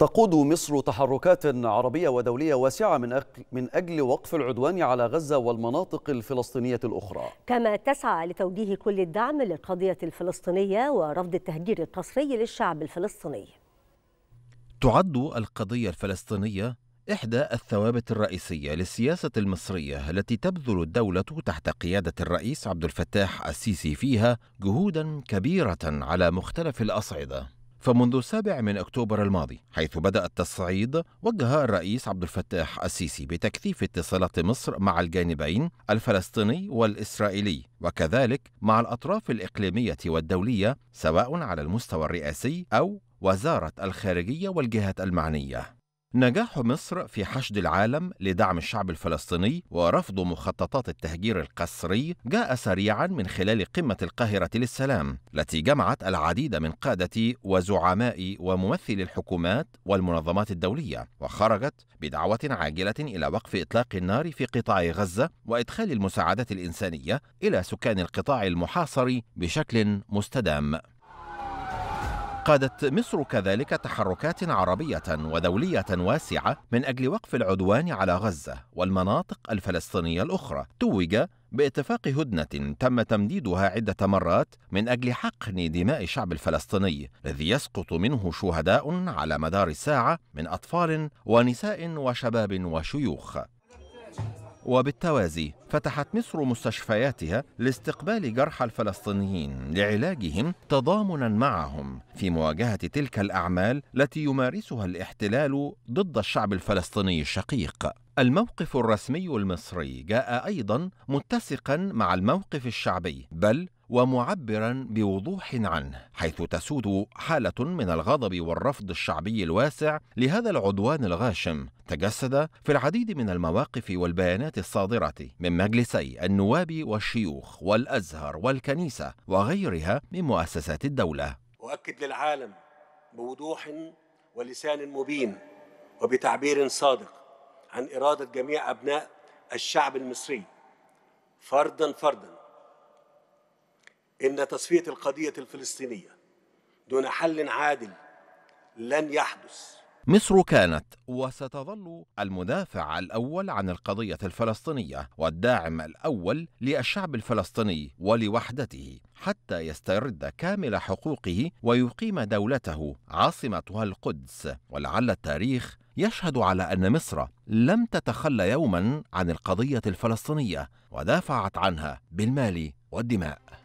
تقود مصر تحركات عربية ودولية واسعة من أجل وقف العدوان على غزة والمناطق الفلسطينية الأخرى كما تسعى لتوجيه كل الدعم للقضية الفلسطينية ورفض التهجير القسري للشعب الفلسطيني تعد القضية الفلسطينية إحدى الثوابت الرئيسية للسياسة المصرية التي تبذل الدولة تحت قيادة الرئيس عبد الفتاح السيسي فيها جهودا كبيرة على مختلف الأصعدة فمنذ السابع من أكتوبر الماضي حيث بدأ التصعيد وجه الرئيس عبد الفتاح السيسي بتكثيف اتصالات مصر مع الجانبين الفلسطيني والإسرائيلي وكذلك مع الأطراف الإقليمية والدولية سواء على المستوى الرئاسي أو وزارة الخارجية والجهات المعنية نجاح مصر في حشد العالم لدعم الشعب الفلسطيني ورفض مخططات التهجير القسري جاء سريعا من خلال قمة القاهرة للسلام التي جمعت العديد من قادة وزعماء وممثلي الحكومات والمنظمات الدولية وخرجت بدعوة عاجلة إلى وقف إطلاق النار في قطاع غزة وإدخال المساعدات الإنسانية إلى سكان القطاع المحاصر بشكل مستدام قادت مصر كذلك تحركات عربية ودولية واسعة من أجل وقف العدوان على غزة والمناطق الفلسطينية الأخرى توج باتفاق هدنة تم تمديدها عدة مرات من أجل حقن دماء الشعب الفلسطيني الذي يسقط منه شهداء على مدار الساعة من أطفال ونساء وشباب وشيوخ وبالتوازي فتحت مصر مستشفياتها لاستقبال جرحى الفلسطينيين لعلاجهم تضامنا معهم في مواجهه تلك الاعمال التي يمارسها الاحتلال ضد الشعب الفلسطيني الشقيق الموقف الرسمي المصري جاء ايضا متسقا مع الموقف الشعبي بل ومعبرا بوضوح عنه حيث تسود حاله من الغضب والرفض الشعبي الواسع لهذا العدوان الغاشم تجسد في العديد من المواقف والبيانات الصادره من مجلسي النواب والشيوخ والازهر والكنيسه وغيرها من مؤسسات الدوله اؤكد للعالم بوضوح ولسان مبين وبتعبير صادق عن اراده جميع ابناء الشعب المصري فردا فردا إن تصفية القضية الفلسطينية دون حل عادل لن يحدث مصر كانت وستظل المدافع الاول عن القضيه الفلسطينيه والداعم الاول للشعب الفلسطيني ولوحدته حتى يسترد كامل حقوقه ويقيم دولته عاصمتها القدس ولعل التاريخ يشهد على ان مصر لم تتخلى يوما عن القضيه الفلسطينيه ودافعت عنها بالمال والدماء